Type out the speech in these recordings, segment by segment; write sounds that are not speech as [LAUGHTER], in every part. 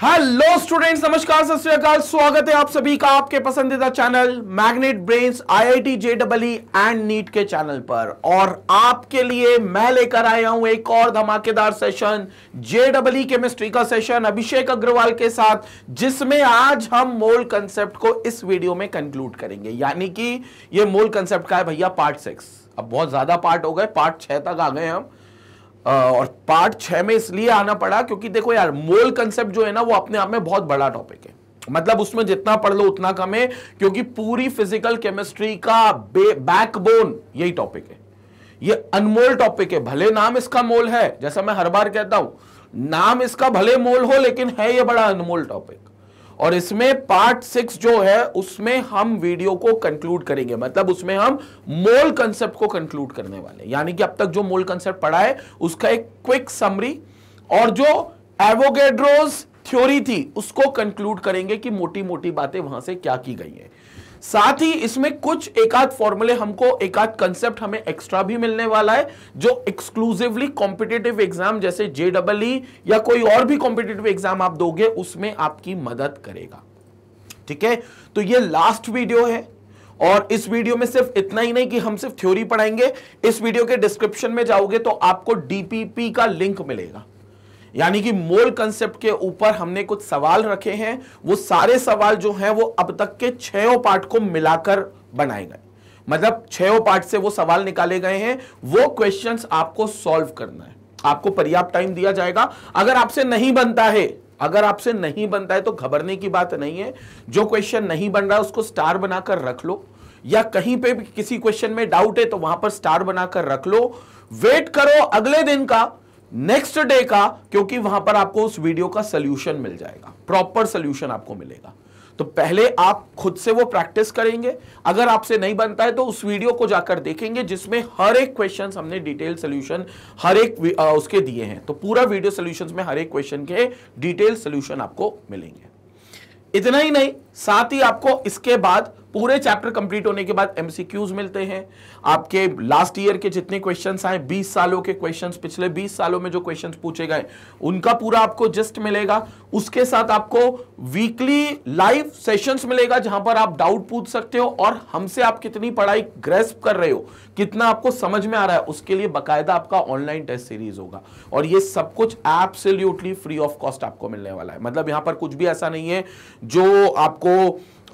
hello students नमस्कार सत श्रीकाल स्वागत है आप सभी का आपके पसंदीदा channel magnet brains IIT JW and NEET के चैनल पर और आपके लिए मैं लेकर आया हूं एक और धमाकेदार सेशन जेडब्ल्यू केमिस्ट्री का सेशन अभिषेक अग्रवाल के साथ जिसमें आज हम मोल कंसेप्ट को इस वीडियो में कंक्लूड करेंगे यानी कि यह मोल कंसेप्ट का है भैया पार्ट सिक्स अब बहुत ज्यादा पार्ट हो गए पार्ट छह तक आ गए हम और पार्ट छ में इसलिए आना पड़ा क्योंकि देखो यार मोल कंसेप्ट जो है ना वो अपने आप में बहुत बड़ा टॉपिक है मतलब उसमें जितना पढ़ लो उतना कम है क्योंकि पूरी फिजिकल केमिस्ट्री का बैकबोन यही टॉपिक है ये अनमोल टॉपिक है भले नाम इसका मोल है जैसा मैं हर बार कहता हूं नाम इसका भले मोल हो लेकिन है ये बड़ा अनमोल टॉपिक और इसमें पार्ट सिक्स जो है उसमें हम वीडियो को कंक्लूड करेंगे मतलब उसमें हम मोल कंसेप्ट को कंक्लूड करने वाले यानी कि अब तक जो मोल कंसेप्ट पढ़ा है उसका एक क्विक समरी और जो एवोगेड्रोज थ्योरी थी उसको कंक्लूड करेंगे कि मोटी मोटी बातें वहां से क्या की गई है साथ ही इसमें कुछ एकाध फॉर्मूले हमको एकाध कंसेप्ट हमें एक्स्ट्रा भी मिलने वाला है जो एक्सक्लूसिवली कॉम्पिटेटिव एग्जाम जैसे जेडबलई e e या कोई और भी कॉम्पिटेटिव एग्जाम आप दोगे उसमें आपकी मदद करेगा ठीक है तो ये लास्ट वीडियो है और इस वीडियो में सिर्फ इतना ही नहीं कि हम सिर्फ थ्योरी पढ़ाएंगे इस वीडियो के डिस्क्रिप्शन में जाओगे तो आपको डीपीपी का लिंक मिलेगा यानी कि मोल कंसेप्ट के ऊपर हमने कुछ सवाल रखे हैं वो सारे सवाल जो हैं वो अब तक के छो पार्ट को मिलाकर बनाए गए मतलब छो पार्ट से वो सवाल निकाले गए हैं वो क्वेश्चंस आपको सॉल्व करना है आपको पर्याप्त टाइम दिया जाएगा अगर आपसे नहीं बनता है अगर आपसे नहीं बनता है तो घबरने की बात नहीं है जो क्वेश्चन नहीं बन रहा है उसको स्टार बनाकर रख लो या कहीं पे भी किसी क्वेश्चन में डाउट है तो वहां पर स्टार बनाकर रख लो वेट करो अगले दिन का नेक्स्ट डे का क्योंकि वहां पर आपको उस वीडियो का सोल्यूशन मिल जाएगा प्रॉपर सोल्यूशन आपको मिलेगा तो पहले आप खुद से वो प्रैक्टिस करेंगे अगर आपसे नहीं बनता है तो उस वीडियो को जाकर देखेंगे जिसमें हर एक क्वेश्चन हमने डिटेल सोल्यूशन हर एक आ, उसके दिए हैं तो पूरा वीडियो सोल्यूशन में हर एक क्वेश्चन के डिटेल सोल्यूशन आपको मिलेंगे इतना ही नहीं साथ ही आपको इसके बाद पूरे चैप्टर कंप्लीट होने के बाद एमसीक्यूज मिलते हैं आपके लास्ट ईयर के जितने क्वेश्चंस आए 20 सालों के क्वेश्चंस पिछले 20 सालों में जो क्वेश्चंस पूछे गए उनका पूरा आपको जस्ट मिलेगा उसके साथ आपको वीकली लाइव सेशंस मिलेगा जहां पर आप डाउट पूछ सकते हो और हमसे आप कितनी पढ़ाई ग्रेस्प कर रहे हो कितना आपको समझ में आ रहा है उसके लिए बाकायदा आपका ऑनलाइन टेस्ट सीरीज होगा और ये सब कुछ एब्सोल्युटली फ्री ऑफ कॉस्ट आपको मिलने वाला है मतलब यहां पर कुछ भी ऐसा नहीं है जो आपको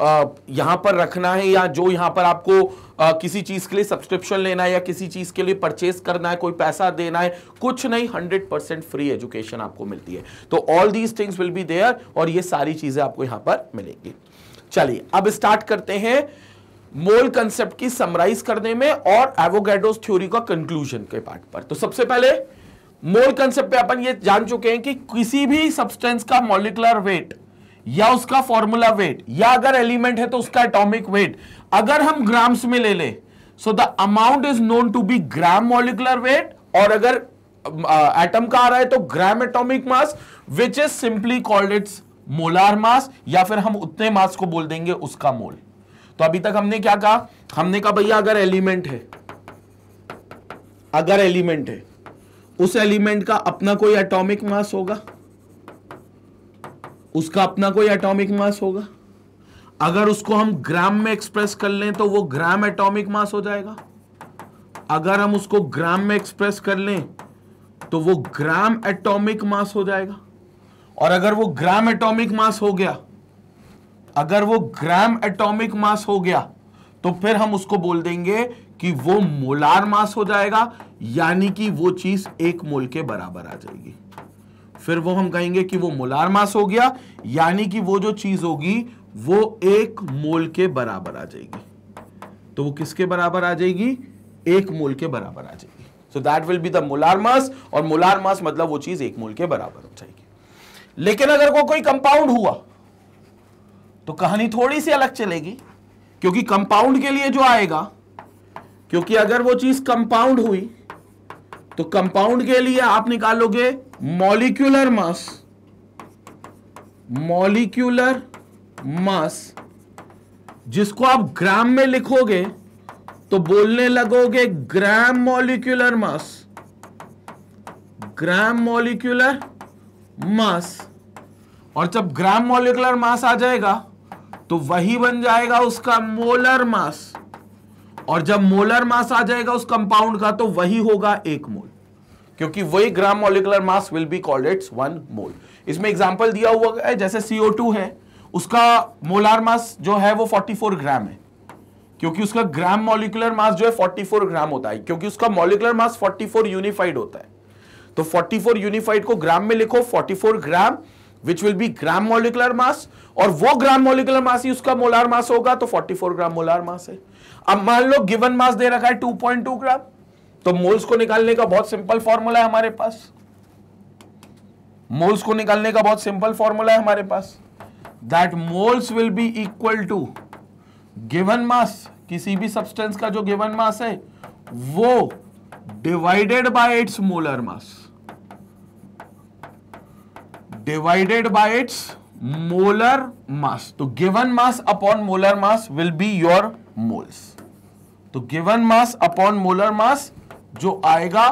यहां पर रखना है या जो यहां पर आपको आ, किसी चीज़ के लिए सब्सक्रिप्शन लेना है या किसी चीज़ के लिए परचेस करना है कोई पैसा देना है कुछ नहीं हंड्रेड परसेंट फ्री एजुकेशन आपको मिलती है तो all these things will be there और ये सारी चीज़ें आपको यहां पर मिलेंगी चलिए अब स्टार्ट करते हैं मोल कंसेप्ट की समराइज करने में और एवोगेडोस थ्योरी का कंक्लूजन के पार्ट पर तो सबसे पहले मोल कंसेप्ट पे अपन ये जान चुके हैं कि किसी भी सब्सटेंस का मोलिकुलर वेट या उसका फॉर्मूला वेट या अगर एलिमेंट है तो उसका एटॉमिक वेट अगर हम ग्राम्स में ले ले so the amount is known to be gram molecular weight और अगर एटम का आ रहा है तो gram atomic mass which is simply called its molar mass या फिर हम उतने मास को बोल देंगे उसका मोल तो अभी तक हमने क्या कहा हमने कहा भैया अगर एलिमेंट है अगर एलिमेंट है उस एलिमेंट का अपना कोई एटॉमिक मास होगा उसका अपना कोई एटॉमिक मास होगा अगर उसको हम ग्राम में एक्सप्रेस कर लें तो वो ग्राम एटॉमिक मास हो जाएगा अगर हम उसको ग्राम में एक्सप्रेस कर लें तो वो ग्राम एटॉमिक मास हो जाएगा और अगर वो ग्राम एटॉमिक मास हो गया अगर वो ग्राम एटॉमिक मास हो गया तो फिर हम उसको बोल देंगे कि वो मोलार मास हो जाएगा यानी कि वो चीज एक मोल के बराबर आ जाएगी फिर वो हम कहेंगे कि वो मोलार मास हो गया यानी कि वो जो चीज होगी वो एक मोल के बराबर आ जाएगी तो वो किसके बराबर आ जाएगी एक मोल के बराबर आ जाएगी so that will be the molar mass और मोलार मास मतलब वो चीज एक मोल के बराबर हो जाएगी लेकिन अगर वो कोई कंपाउंड हुआ तो कहानी थोड़ी सी अलग चलेगी क्योंकि कंपाउंड के लिए जो आएगा क्योंकि अगर वो चीज कंपाउंड हुई तो कंपाउंड के लिए आप निकालोगे मॉलिक्यूलर मास मॉलिक्यूलर मास जिसको आप ग्राम में लिखोगे तो बोलने लगोगे gram molecular mass gram molecular mass और जब ग्राम मॉलिक्यूलर मास आ जाएगा तो वही बन जाएगा उसका मोलर मास और जब मोलर मास आ जाएगा उस कंपाउंड का तो वही होगा एक मोल क्योंकि वही gram molecular mass will be called its one mole इसमें एग्जाम्पल दिया हुआ है जैसे CO2 है उसका मोलार मास जो है वो 44 ग्राम है क्योंकि उसका ग्राम मोलिकुलर मास जो है 44 ग्राम होता है क्योंकि उसका मोलिकुलर मास 44 यूनिफाइड होता है तो 44 यूनिफाइड को ग्राम में लिखो 44 gram which will be gram molecular mass और वो ग्राम मोलिकुलर मास ही उसका मोलार मास होगा तो 44 ग्राम मोलार मास है अब मान लो गिवन मास दे रखा है 2.2 ग्राम तो मोल्स को निकालने का बहुत सिंपल फॉर्मूला है हमारे पास मोल्स को निकालने का बहुत सिंपल फॉर्मूला है हमारे पास that moles will be equal to given mass किसी भी सब्सटेंस का जो गिवन मास है वो divided by its molar mass divided by its molar mass तो given mass upon molar mass will be your moles तो given mass upon molar mass जो आएगा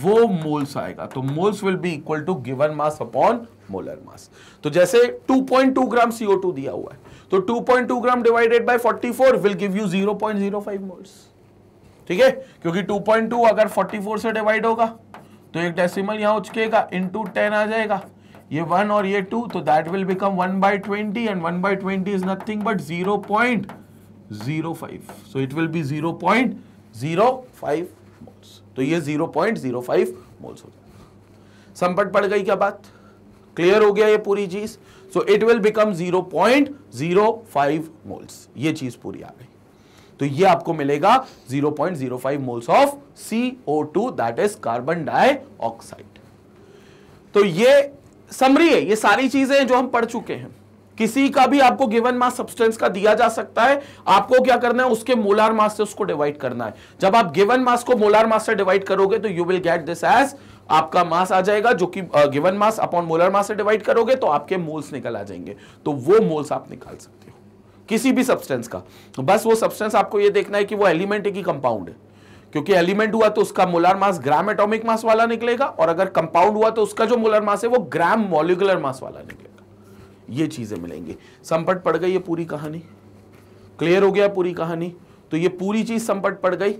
वो मोल्स आएगा तो moles will be equal to given mass upon molar mass तो जैसे 2.2 ग्राम CO2 दिया हुआ है तो 2.2 gram divided by 44 will give you 0.05 moles ठीक है क्योंकि 2.2 अगर 44 से डिवाइड होगा तो एक डेसिमल यहां उचकेगा इनटू 10 आ जाएगा ये वन और ये टू तो that will become one by twenty and one by twenty is nothing but zero point zero five so it will be zero point zero five moles तो ये zero point zero five moles हो जाएगा संपट पड़ गई क्या बात clear हो गया ये पूरी चीज so it will become zero point zero five moles ये चीज पूरी आ गई तो ये आपको मिलेगा zero zero point five moles of C O two that is carbon dioxide तो ये समरी है ये सारी चीजें जो हम पढ़ चुके हैं किसी का भी आपको गिवन मास सब्सटेंस का दिया जा सकता है आपको क्या करना है उसके मोलार मास से उसको डिवाइड करना है जब आप गिवन मास को मोलार मास से डिवाइड करोगे तो you will get this as आपका मास आ जाएगा जो कि given mass upon molar mass से डिवाइड करोगे तो आपके मोल्स निकल आ जाएंगे तो वो मोल्स आप निकाल सकते हो किसी भी सब्सटेंस का तो बस वो सब्सटेंस आपको ये देखना है कि वो एलिमेंट है कि कंपाउंड है क्योंकि एलिमेंट हुआ तो उसका मोलर मास ग्राम एटॉमिक मास वाला निकलेगा और अगर कंपाउंड हुआ तो उसका जो मोलर मास है वो ग्राम मॉलिकुलर मास वाला निकलेगा ये चीजें मिलेंगी संपट पड़ गई ये पूरी कहानी क्लियर हो गया पूरी कहानी तो ये पूरी चीज संपट पड़ गई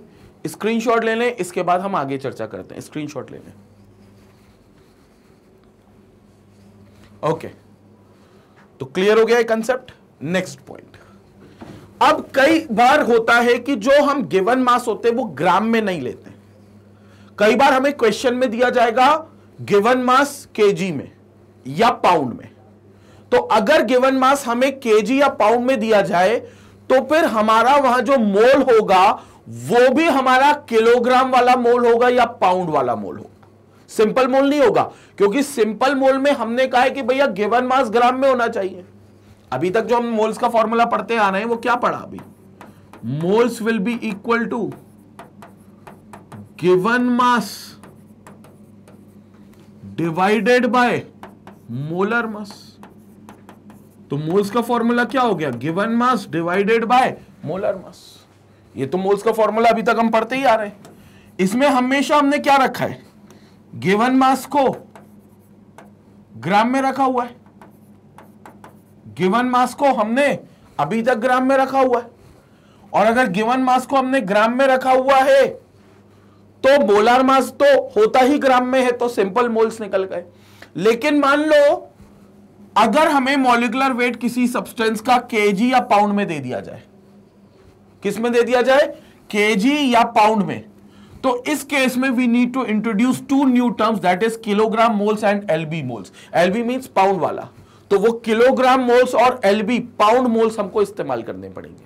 स्क्रीनशॉट ले लें इसके बाद हम आगे चर्चा करते हैं स्क्रीनशॉट ले लें ओके तो क्लियर हो गया कंसेप्ट नेक्स्ट पॉइंट अब कई बार होता है कि जो हम गिवन मास होते हैं वो ग्राम में नहीं लेते कई बार हमें क्वेश्चन में दिया जाएगा गिवन मास केजी में या पाउंड में तो अगर गिवन मास हमें केजी या पाउंड में दिया जाए तो फिर हमारा वहां जो मोल होगा वो भी हमारा किलोग्राम वाला मोल होगा या पाउंड वाला मोल होगा सिंपल मोल नहीं होगा क्योंकि सिंपल मोल में हमने कहा है कि भैया गिवन मास ग्राम में होना चाहिए अभी तक जो हम मोल्स का फॉर्मूला पढ़ते आ रहे हैं वो क्या पढ़ा अभी moles will be equal to given mass divided by molar mass तो मोल्स का फॉर्मूला क्या हो गया given mass divided by molar mass ये तो मोल्स का फॉर्मूला अभी तक हम पढ़ते ही आ रहे हैं इसमें हमेशा हमने क्या रखा है गिवन मास को ग्राम में रखा हुआ है गिवन मास को हमने अभी तक ग्राम में रखा हुआ है और अगर गिवन मास को हमने ग्राम में रखा हुआ है तो मोलार मास तो होता ही ग्राम में है तो सिंपल मोल्स निकल गए लेकिन मान लो अगर हमें मोलिकुलर वेट किसी सब्सटेंस का केजी या पाउंड में दे दिया जाए किस में दे दिया जाए केजी या पाउंड में तो इस केस में we need to introduce two new terms that is kilogram moles and LB moles LB means pound वाला तो वो किलोग्राम मोल्स और एलबी पाउंड मोल्स हमको इस्तेमाल करने पड़ेंगे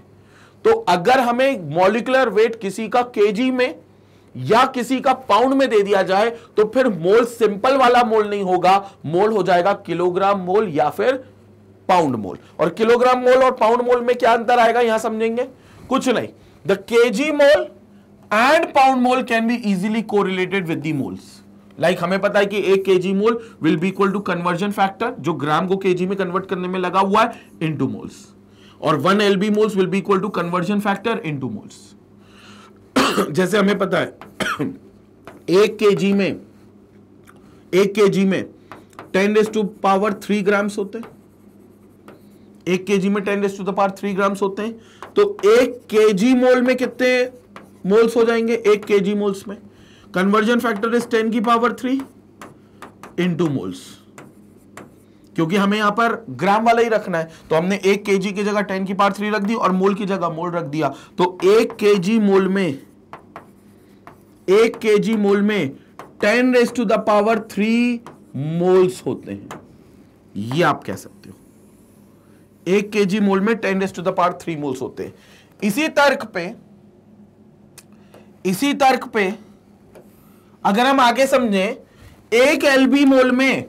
तो अगर हमें मॉलिकुलर वेट किसी का केजी में या किसी का पाउंड में दे दिया जाए तो फिर मोल सिंपल वाला मोल नहीं होगा मोल हो जाएगा किलोग्राम मोल या फिर पाउंड मोल और किलोग्राम मोल और पाउंड मोल में क्या अंतर आएगा यहां समझेंगे कुछ नहीं the KG mole and pound mole can be easily correlated with the moles like like हमें पता है कि एक K G mole will be equal to conversion factor जो ग्राम को के जी में कन्वर्ट करने में लगा हुआ है इनटू मोल्स और one L B moles will be equal to conversion factor into moles जैसे हमें पता है [COUGHS] एक के जी में एक के जी में ten race to power three grams होते हैं एक के जी में ten race to the power three grams होते हैं तो एक के जी मोल में कितने मोल्स हो जाएंगे एक के जी मोल्स में कन्वर्जन फैक्टर इज टेन की पावर थ्री टू मोल्स क्योंकि हमें यहां पर ग्राम वाला ही रखना है तो हमने एक के की जगह टेन की पावर थ्री रख दी और मोल की जगह मोल रख दिया तो एक के मोल में एक के मोल में ten race to the power three moles होते हैं ये आप कह सकते हो एक के मोल में ten race to the power three moles होते हैं इसी तर्क पे इसी तर्क पे अगर हम आगे समझें एक एल बी मोल में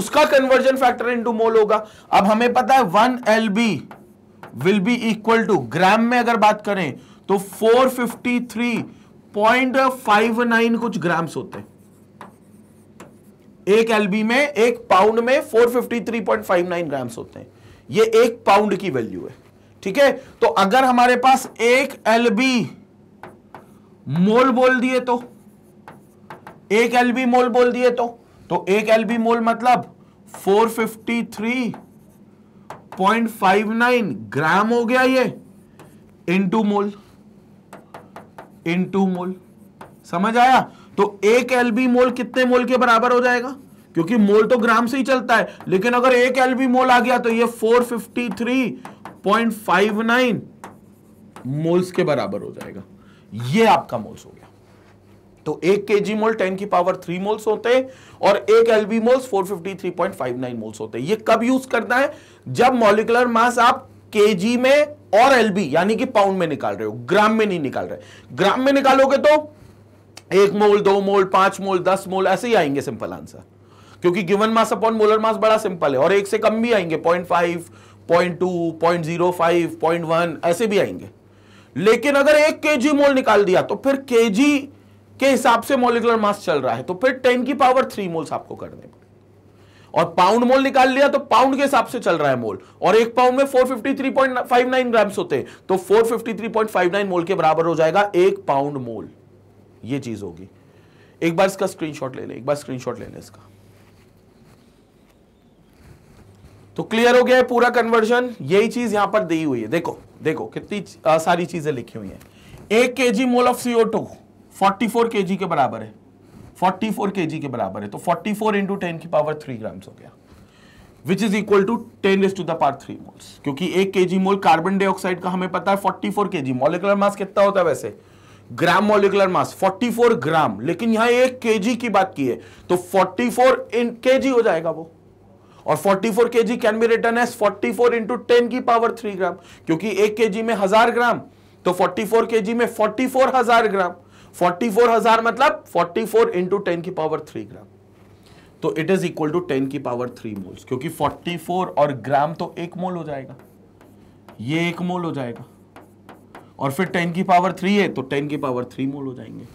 उसका कन्वर्जन फैक्टर इनटू मोल होगा अब हमें पता है one L B will be equal to gram में अगर बात करें तो 453.59 कुछ ग्राम्स होते हैं एक एलबी में एक पाउंड में 453.59 ग्राम्स होते हैं ये एक पाउंड की वैल्यू है ठीक है तो अगर हमारे पास एक एलबी मोल बोल दिए तो एक एल बी मोल बोल दिए तो तो एक एल बी मोल मतलब 453.59 ग्राम हो गया ये इनटू मोल इनटू मोल समझ आया तो एक एल बी मोल कितने मोल के बराबर हो जाएगा क्योंकि मोल तो ग्राम से ही चलता है लेकिन अगर एक एल बी मोल आ गया तो ये 453.59 मोल्स के बराबर हो जाएगा ये आपका मोल्स हो गया तो एक के जी मोल टेन की पावर थ्री मोल्स होते हैं और एक L B moles four fifty three point five nine moles होते हैं ये कब यूज करना है जब मॉलिकुलर मास आप के जी में और एलबी यानी कि पाउंड में निकाल रहे हो ग्राम में नहीं निकाल रहे ग्राम में निकालोगे तो एक मोल दो मोल पांच मोल दस मोल ऐसे ही आएंगे सिंपल आंसर क्योंकि given mass upon molar mass बड़ा सिंपल है और एक से कम भी आएंगे point five point two point zero five point one ऐसे भी आएंगे लेकिन अगर एक के मोल निकाल दिया तो फिर के के हिसाब से मोलिकुलर मास चल रहा है तो फिर टेन की पावर थ्री मोल्स आपको करने और पाउंड मोल निकाल लिया तो पाउंड के हिसाब से चल रहा है मोल और एक पाउंड में 453.59 ग्राम्स होते हैं तो 453.59 मोल के बराबर हो जाएगा एक पाउंड मोल ये चीज होगी एक बार इसका स्क्रीनशॉट ले ले एक बार स्क्रीनशॉट ले ले इसका तो क्लियर हो गया है पूरा कन्वर्जन यही चीज यहां पर दी हुई है देखो देखो कितनी सारी चीजें लिखी हुई है एक K G mole of CO two 44 four K G के बराबर है 44 फोर के जी के बराबर है तो 44 फोर इंटू टेन की पावर थ्री ग्राम्स हो गया which is equal to ten race to the power three moles क्योंकि एक K G mole carbon dioxide का हमें पता है 44 फोर के जी मोलिकुलर मास कितना होता है वैसे ग्राम मोलिकुलर मास 44 ग्राम लेकिन यहां एक के जी की बात की है तो 44 फोर इन जी हो जाएगा वो और 44 four K G can be written as 44 four into की पावर 3 ग्राम क्योंकि एक के में हजार ग्राम तो 44 फोर के में 44,000 ग्राम 44,000 मतलब 44 फोर इंटू टेन की पावर 3 ग्राम तो इट इज इक्वल टू 10 की पावर 3 मोल्स क्योंकि 44 और ग्राम तो एक मोल हो जाएगा ये एक मोल हो जाएगा और फिर 10 की पावर 3 है तो 10 की पावर 3 मोल हो जाएंगे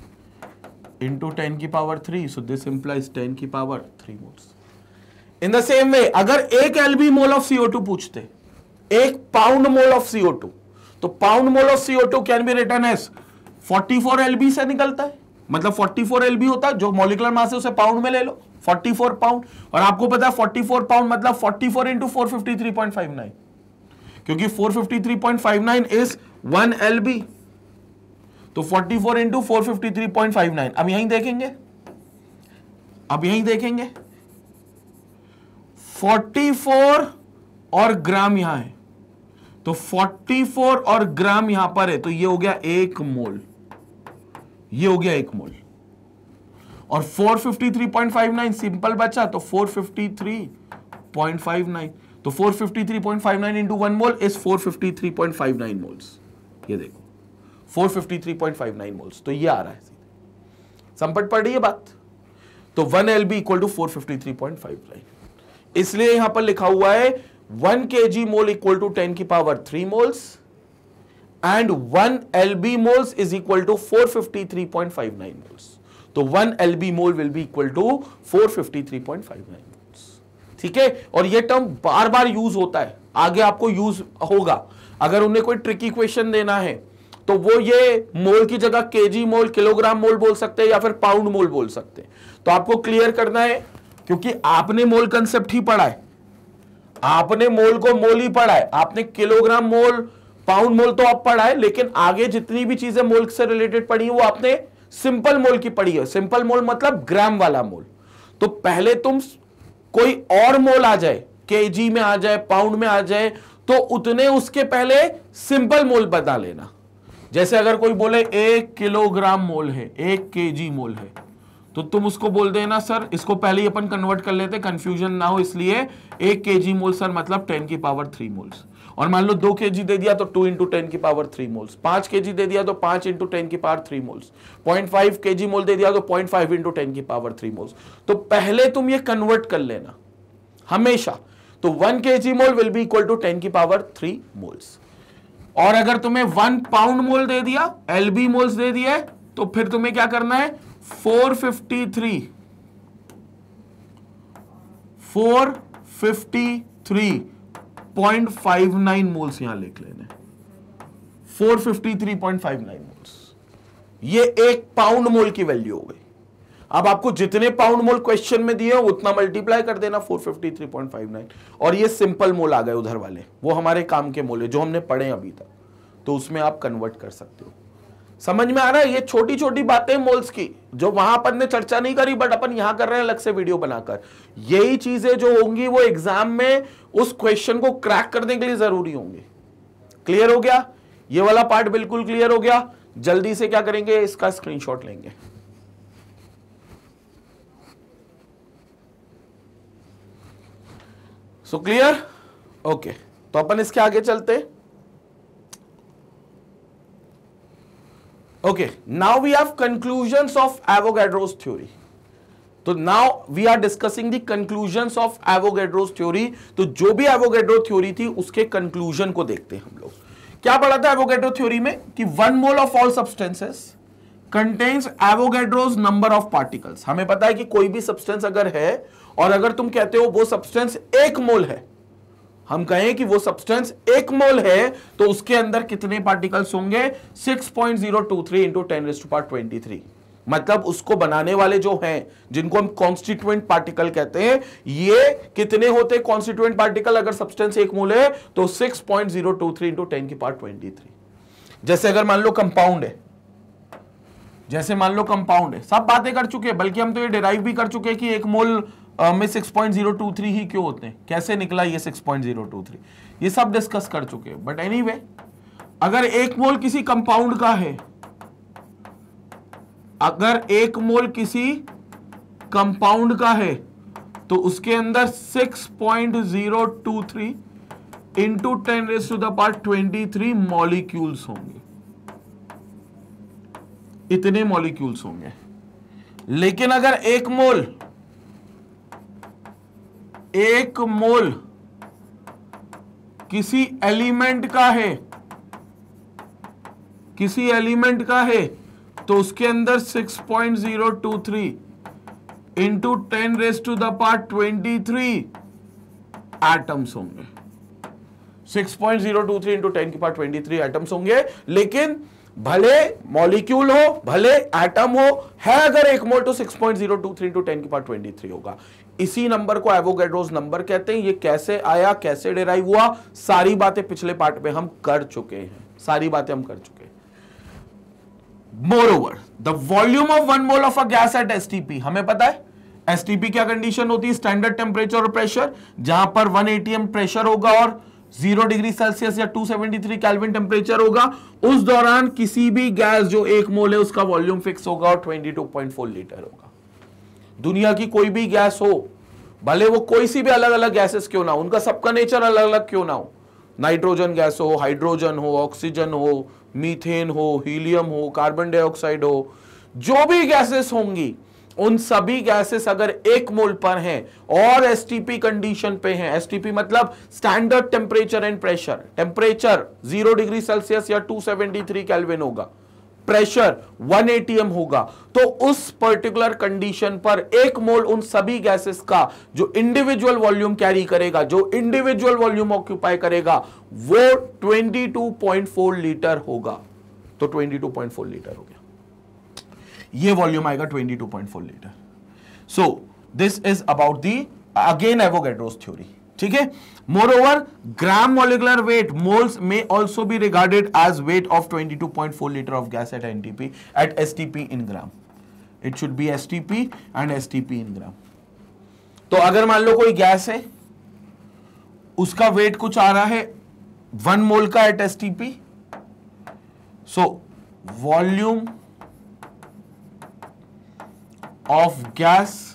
इंटू टेन की पावर 3 सो दिस इंप्लाइज 10 की power 3 moles in the same way अगर एक LB mole of CO two पूछते एक pound mole of CO two तो pound mole of CO two can be written as 44 बी से निकलता है मतलब 44 बी होता है जो मोलिकुलर मास है उसे पाउंड में ले लो 44 पाउंड और आपको पता है 44 पाउंड मतलब 44 फोर इंटू तो फोर क्योंकि 453.59 इज 1 एलबी तो 44 फोर इंटू फोर अब यहीं देखेंगे अब यहीं देखेंगे 44 और ग्राम यहां है तो 44 और ग्राम यहां पर है तो ये हो गया एक मोल ये हो गया एक मोल और 453.59 सिंपल बचा तो 453.59 तो 453.59 into one mole is 453.59 moles ये देखो 453.59 मोल्स तो ये आ रहा है संपट पड़ रही है बात तो 1 एल बी इक्वल टू 453.59 इसलिए यहां पर लिखा हुआ है 1 के जी मोल इक्वल टू 10 की power 3 moles and one L B moles is equal to four fifty three point five nine moles तो one L B mole will be equal to four fifty three point five nine moles ठीक है और यह term बार बार use होता है आगे आपको use होगा अगर उन्हें कोई ट्रिकी क्वेश्चन देना है तो वो ये मोल की जगह केजी मोल किलोग्राम मोल बोल सकते हैं या फिर पाउंड मोल बोल सकते हैं तो आपको क्लियर करना है क्योंकि आपने मोल कंसेप्ट ही पढ़ा है आपने मोल को मोल ही पढ़ा है आपने किलोग्राम मोल पाउंड मोल तो आप पढ़ा है लेकिन आगे जितनी भी चीजें मोल से रिलेटेड पढ़ी है वो आपने सिंपल मोल की पढ़ी है सिंपल मोल मतलब ग्राम वाला मोल तो पहले तुम कोई और मोल आ जाए के में आ जाए पाउंड में आ जाए तो उतने उसके पहले सिंपल मोल बता लेना जैसे अगर कोई बोले एक किलोग्राम मोल है एक केजी मोल है तो तुम उसको बोल देना सर इसको पहले ही अपन कन्वर्ट कर लेते कंफ्यूजन ना हो इसलिए एक केजी मोल सर मतलब टेन की पावर थ्री मोल्स और मान लो दो के दे दिया तो टू इंटू टेन की पावर थ्री मोल्स पांच के दे दिया तो पांच इंटू टेन की power three moles point five K G mole दे दिया तो पॉइंट फाइव इंटू टेन की पावर थ्री मोल्स तो पहले तुम ये कन्वर्ट कर लेना हमेशा तो one K G mole will be equal to ten की पावर थ्री मोल्स और अगर तुम्हें वन पाउंड मोल दे दिया एल बी मोल्स दे दिया तो फिर तुम्हें क्या करना है four fifty three four fifty three point five nine moles यहां लिख लेने four fifty three point five nine moles ये एक पाउंड मोल की वैल्यू हो गई अब आपको जितने पाउंड मोल क्वेश्चन में दिए उतना मल्टीप्लाई कर देना 453.59 और ये सिंपल मोल आ गए उधर वाले वो हमारे काम के मोल है जो हमने पढ़े अभी तक तो उसमें आप कन्वर्ट कर सकते हो समझ में आ रहा है ये छोटी छोटी बातें मोल्स की जो वहां अपन ने चर्चा नहीं करी बट अपन यहां कर रहे हैं अलग से वीडियो बनाकर यही चीजें जो होंगी वो एग्जाम में उस क्वेश्चन को क्रैक करने के लिए जरूरी होंगी क्लियर हो गया ये वाला पार्ट बिल्कुल क्लियर हो गया जल्दी से क्या करेंगे इसका स्क्रीनशॉट लेंगे सो क्लियर ओके तो अपन इसके आगे चलते हैं okay now we have conclusion of Avogadro's theory तो now we are discussing the conclusion of Avogadro's theory तो जो भी एवोगेड्रो थ्योरी थी उसके कंक्लूजन को देखते हैं हम लोग क्या पढ़ा था एवोगेड्रो थ्योरी में कि one mole of all substances contains Avogadro's number of particles हमें पता है कि कोई भी सब्सटेंस अगर है और अगर तुम कहते हो वो सब्सटेंस एक मोल है हम कहें कि वो सब्सटेंस एक मोल है तो उसके अंदर कितने पार्टिकल्स होंगे 6.023 point zero two three into ten raise power twenty मतलब उसको बनाने वाले जो हैं जिनको हम कॉन्स्टिट्यूएंट पार्टिकल कहते हैं ये कितने होते कॉन्स्टिट्यूएंट पार्टिकल अगर सब्सटेंस एक मोल है तो 6.023 point zero two three into ten की पार्ट ट्वेंटी थ्री जैसे अगर मान लो कंपाउंड है जैसे मान लो कंपाउंड है सब बातें कर चुके हैं बल्कि हम तो ये डिराइव भी कर चुके हैं कि एक मोल में six point zero two three ही क्यों होते हैं कैसे निकला ये six point zero two three ये सब डिस्कस कर चुके हैं बट एनी वे अगर एक मोल किसी कंपाउंड का है अगर एक मोल किसी कंपाउंड का है तो उसके अंदर 6.023 point zero two three into ten race to दार्ट ट्वेंटी थ्री मॉलिक्यूल्स होंगे इतने मॉलिक्यूल्स होंगे लेकिन अगर एक मोल एक मोल किसी एलिमेंट का है किसी एलिमेंट का है तो उसके अंदर 6.023 into ten race to the power twenty three atoms होंगे 6.023 इंटू टेन की पार्ट थ्री एटम्स होंगे लेकिन भले मॉलिक्यूल हो भले एटम हो है अगर एक मोल तो 6.023 इंटू टेन की पार्ट थ्री होगा इसी नंबर को एवोगेड्रोज नंबर कहते हैं ये कैसे आया कैसे डेराइव हुआ सारी बातें पिछले पार्ट में हम कर चुके हैं सारी बातें हम कर चुके moreover the volume of one mole of a gas at STP हमें पता है एसटीपी क्या कंडीशन होती है स्टैंडर्ड टेम्परेचर और प्रेशर जहां पर 1 एटीएम प्रेशर होगा और जीरो डिग्री सेल्सियस या 273 कैलविन टेम्परेचर होगा उस दौरान किसी भी गैस जो एक मोल है उसका वॉल्यूम फिक्स होगा और 22.4 लीटर होगा दुनिया की कोई भी गैस हो भले वो कोई सी भी अलग अलग गैसेस क्यों ना हो उनका सबका नेचर अलग अलग क्यों ना हो नाइट्रोजन गैस हो हाइड्रोजन हो ऑक्सीजन हो मीथेन हो हीलियम हो कार्बन डाइऑक्साइड हो जो भी गैसेस होंगी उन सभी गैसेस अगर एक मोल पर हैं और एसटीपी कंडीशन पे हैं एसटीपी मतलब standard temperature and pressure temperature zero degree Celsius या टू थ्री केल्विन होगा प्रेशर 1 एटीएम होगा तो उस पर्टिकुलर कंडीशन पर एक मोल उन सभी गैसेस का जो इंडिविजुअल वॉल्यूम कैरी करेगा जो इंडिविजुअल वॉल्यूम ऑक्यूपाई करेगा वो 22.4 लीटर होगा तो 22.4 लीटर हो गया ये वॉल्यूम आएगा 22.4 litre so this is about the again Avogadro's theory ठीक है moreover gram molecular weight moles may also be regarded as weight of twenty two point four litre of gas at N P at S T P in gram it should be S T P and S T P in gram तो अगर मान लो कोई gas है उसका wait कुछ आ रहा है one mole का at S P so volume of gas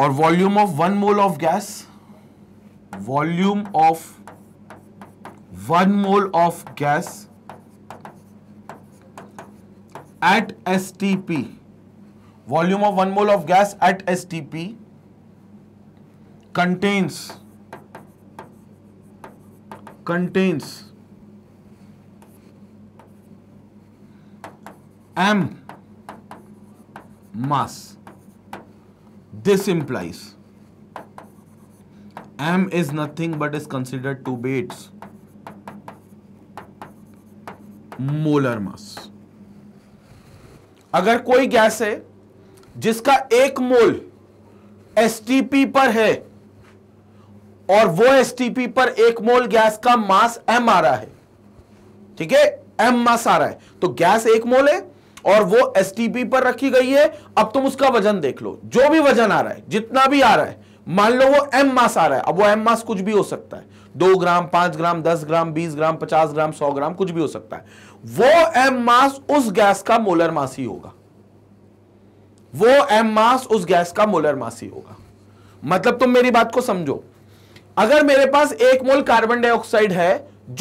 और volume of one mole of gas volume of one mole of gas at S T P volume of one mole of gas at S T P contains contains M mass this implies m is nothing but is considered to be its molar mass अगर कोई gas है जिसका एक मोल STP पर है और वो S पर एक मोल गैस का मास एम आ रहा है ठीक है एम मास आ रहा है तो गैस एक मोल है और वो एस पर रखी गई है अब तुम उसका वजन देख लो जो भी वजन आ रहा है जितना भी आ रहा है मान लो वो एम मास आ रहा है अब वो एम मास कुछ भी हो सकता है दो ग्राम पांच ग्राम दस ग्राम बीस ग्राम पचास ग्राम सौ ग्राम कुछ भी हो सकता है वो एम मास उस गैस का मोलर मास ही होगा वो एम मास उस गैस का मोलर मास ही होगा मतलब तुम मेरी बात को समझो अगर मेरे पास एक मोल कार्बन डाइऑक्साइड है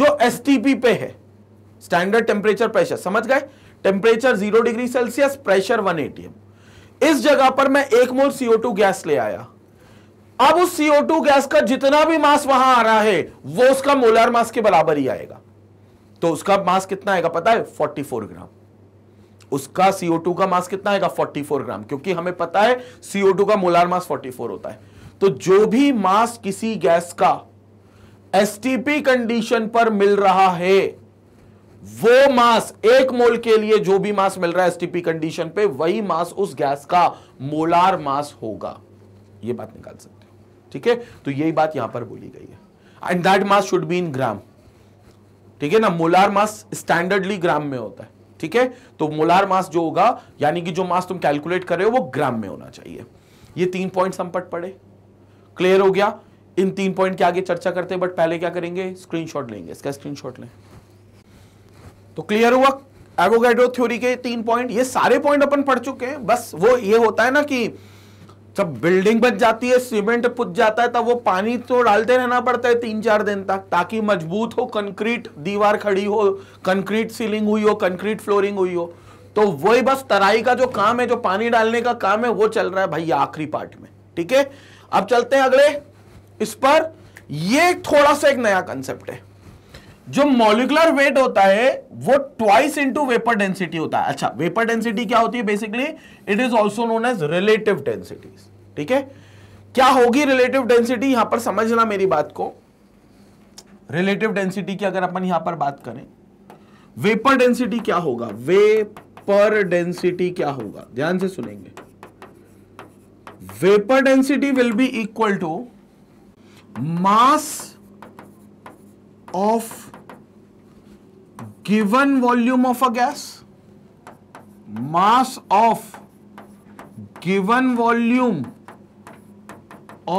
जो एस पे है स्टैंडर्ड टेम्परेचर प्रेशर समझ गए temperature zero degree Celsius pressure one ATM इस जगह पर मैं एक मोल सीओ टू गैस ले आया अब उस सीओ टू गैस का जितना भी मास वहां आ रहा है वो उसका मोलर मास के बराबर ही आएगा तो उसका मास कितना आएगा पता है 44 ग्राम उसका CO2 का मास कितना आएगा 44 ग्राम क्योंकि हमें पता है CO2 का मोलर मास 44 होता है तो जो भी मास किसी गैस का एसटीपी कंडीशन पर मिल रहा है वो मास एक मोल के लिए जो भी मास मिल रहा है एसटीपी कंडीशन पे वही मास उस गैस का मोलार मास होगा ये बात निकाल सकते हो ठीक है तो यही बात यहां पर बोली गई है and that mass should be in gram ठीक है ना मोलार मास स्टैंडर्डली ग्राम में होता है ठीक है तो मोलार मास जो होगा यानी कि जो मास तुम कैलकुलेट कर रहे हो वो ग्राम में होना चाहिए ये तीन पॉइंट हम पट पड़े क्लियर हो गया इन तीन पॉइंट के आगे चर्चा करते हैं बट पहले क्या करेंगे स्क्रीनशॉट लेंगे इसका स्क्रीनशॉट लें तो क्लियर हुआ एगोगेड्रो थ्योरी के तीन पॉइंट ये सारे पॉइंट अपन पढ़ चुके हैं बस वो ये होता है ना कि जब बिल्डिंग बन जाती है सीमेंट पुत जाता है तब वो पानी तो डालते रहना पड़ता है तीन चार दिन तक ताकि मजबूत हो कंक्रीट दीवार खड़ी हो कंक्रीट सीलिंग हुई हो कंक्रीट फ्लोरिंग हुई हो तो वही बस तराई का जो काम है जो पानी डालने का काम है वो चल रहा है भैया आखिरी पार्ट में ठीक है अब चलते हैं अगले इस पर ये थोड़ा सा एक नया कंसेप्ट है जो मॉलिकुलर वेट होता है वो ट्वाइस इंटू वेपर डेंसिटी होता है अच्छा वेपर डेंसिटी क्या होती है basically it is also known as relative density ठीक है क्या होगी रिलेटिव डेंसिटी यहां पर समझना मेरी बात को रिलेटिव डेंसिटी की अगर अपन यहां पर बात करें वेपर डेंसिटी क्या होगा वेपर डेंसिटी क्या होगा ध्यान से सुनेंगे vapour density will be equal to mass of given volume of a gas mass of given volume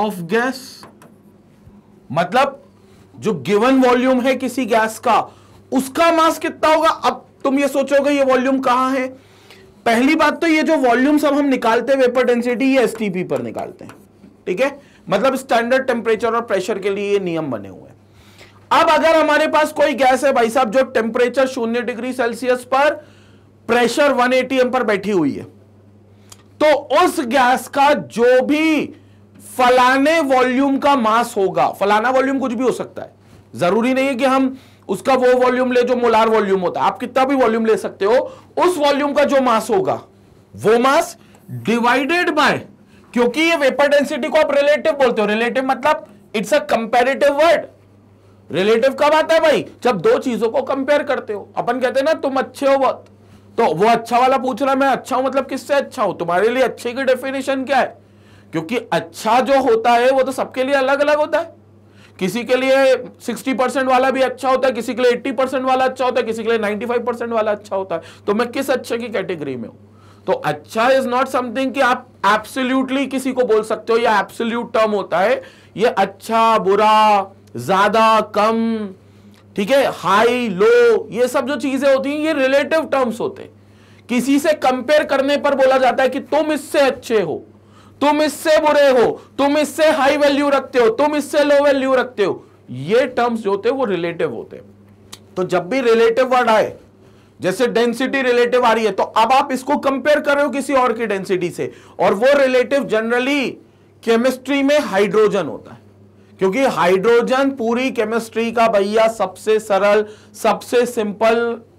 of gas मतलब जो गिवन वॉल्यूम है किसी गैस का उसका मास कितना होगा अब तुम ये सोचोगे ये वॉल्यूम कहां है पहली बात तो ये जो वॉल्यूम सब हम निकालते हैं वेपर डेंसिटी ये एसटीपी पर निकालते हैं ठीक है मतलब स्टैंडर्ड टेम्परेचर और प्रेशर के लिए ये नियम बने हुए अब अगर हमारे पास कोई गैस है भाई साहब जो टेम्परेचर शून्य डिग्री सेल्सियस पर प्रेशर 180 एटीएम पर बैठी हुई है तो उस गैस का जो भी फलाने वॉल्यूम का मास होगा फलाना वॉल्यूम कुछ भी हो सकता है जरूरी नहीं है कि हम उसका वो वॉल्यूम ले जो मोलार वॉल्यूम होता है आप कितना भी वॉल्यूम ले सकते हो उस वॉल्यूम का जो मास होगा वो मास डिवाइडेड बाय क्योंकि ये वेपर डेंसिटी को आप रिलेटिव बोलते हो रिलेटिव मतलब it's a comparative word relative कब आता है भाई जब दो चीजों को कंपेयर करते हो अपन कहते हैं ना तुम अच्छे हो बहुत तो वो अच्छा वाला पूछ रहा मैं अच्छा हूं मतलब किससे अच्छा हूं तुम्हारे लिए अच्छे की डेफिनेशन क्या है क्योंकि अच्छा जो होता है वो तो सबके लिए अलग अलग होता है किसी के लिए 60 परसेंट वाला भी अच्छा होता है किसी के लिए 80 परसेंट वाला अच्छा होता है किसी के लिए 95 परसेंट वाला अच्छा होता है तो मैं किस अच्छे की कैटेगरी में हूं तो अच्छा इज नॉट समथिंग कि आप एप्सोल्यूटली किसी को बोल सकते हो या एब्सोल्यूट टर्म होता है ये अच्छा बुरा ज्यादा कम ठीक है हाई लो ये सब जो चीजें होती हैं ये रिलेटिव टर्म्स होते हैं किसी से कंपेयर करने पर बोला जाता है कि तुम इससे अच्छे हो तुम इससे बुरे हो तुम इससे हाई वैल्यू रखते हो तुम इससे लो वैल्यू रखते हो ये टर्म्स जो होते हैं वो रिलेटिव होते हैं तो जब भी रिलेटिव वर्ड आए जैसे डेंसिटी रिलेटिव आ रही है तो अब आप इसको कंपेयर कर रहे हो किसी और की डेंसिटी से और वो रिलेटिव जनरली केमिस्ट्री में हाइड्रोजन होता है क्योंकि हाइड्रोजन पूरी केमिस्ट्री का भैया सबसे सरल सबसे सिंपल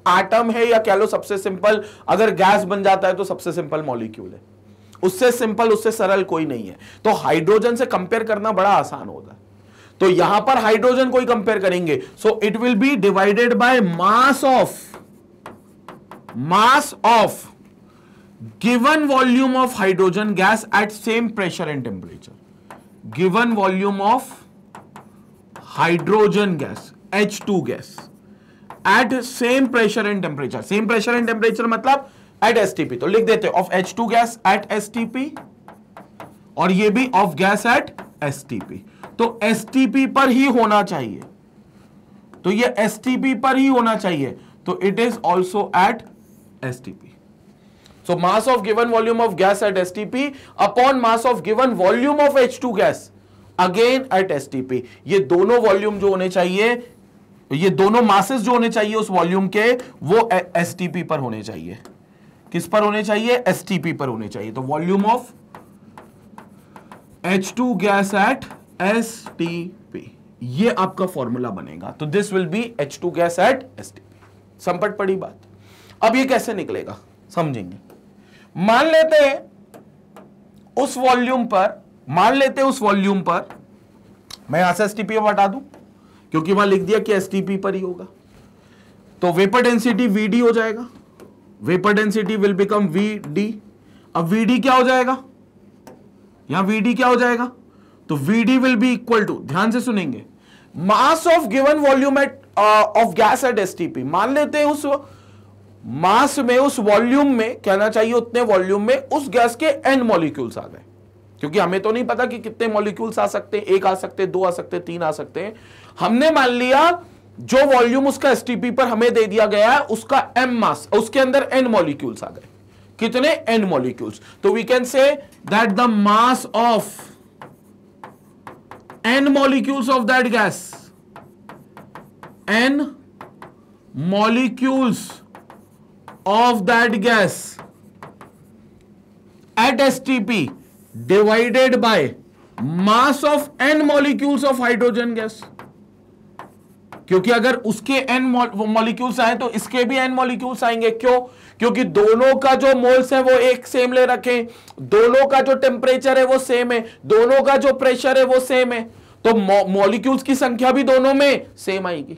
एटम है या कह लो सबसे सिंपल अगर गैस बन जाता है तो सबसे सिंपल मॉलिक्यूल है उससे सिंपल उससे सरल कोई नहीं है तो हाइड्रोजन से कंपेयर करना बड़ा आसान होगा तो यहां पर हाइड्रोजन कोई कंपेयर करेंगे so it will be divided by mass of mass of given volume of hydrogen gas at same pressure and temperature given volume of hydrogen gas H two gas at same pressure and temperature same pressure and temperature मतलब at TP तो लिख देते of H two gas at STP और ये भी of gas at STP तो STP पर ही होना चाहिए तो ये एसटीपी पर ही होना चाहिए तो it is also at mass of given volume of gas at S TP upon mass of given volume of H two gas again at STP ये दोनों वॉल्यूम जो होने चाहिए ये दोनों मासेस जो होने चाहिए उस वॉल्यूम के वो एसटीपी पर होने चाहिए किस पर होने चाहिए पी पर होने चाहिए तो volume of H two gas at S T P ये आपका फॉर्मूला बनेगा तो this will be H two gas at S T P संपट पड़ी बात अब ये कैसे निकलेगा समझेंगे मान लेते हैं उस वॉल्यूम पर मान लेते हैं उस वॉल्यूम पर मैं यहां से एसटीपी हटा दू क्योंकि वहां लिख दिया कि एसटीपी पर ही होगा तो वेपर डेंसिटी वीडी हो जाएगा vapour density will become V D अब वीडी क्या हो जाएगा यहां वीडी क्या हो जाएगा तो VD will be equal to ध्यान से सुनेंगे mass of given volume at of gas at STP मान लेते हैं उस मास में उस वॉल्यूम में कहना चाहिए उतने वॉल्यूम में उस गैस के एंड मॉलिक्यूल्स आ गए क्योंकि हमें तो नहीं पता कि कितने मॉलिक्यूल्स आ सकते हैं एक आ सकते हैं दो आ सकते हैं तीन आ सकते हैं हमने मान लिया जो वॉल्यूम उसका एसटीपी पर हमें दे दिया गया है उसका एम मास उसके अंदर एन मॉलिक्यूल्स आ गए कितने एन मॉलिक्यूल्स तो we can say that the mass of N molecules of that gas N molecules of that gas at STP divided by mass of N molecules of hydrogen gas क्योंकि अगर उसके N molecules आए तो इसके भी N molecules आएंगे क्यों क्योंकि दोनों का जो मोल्स है वो एक सेम ले रखें दोनों का जो टेम्परेचर है वो सेम है दोनों का जो प्रेशर है वो सेम है तो मॉलिक्यूल्स की संख्या भी दोनों में सेम आएगी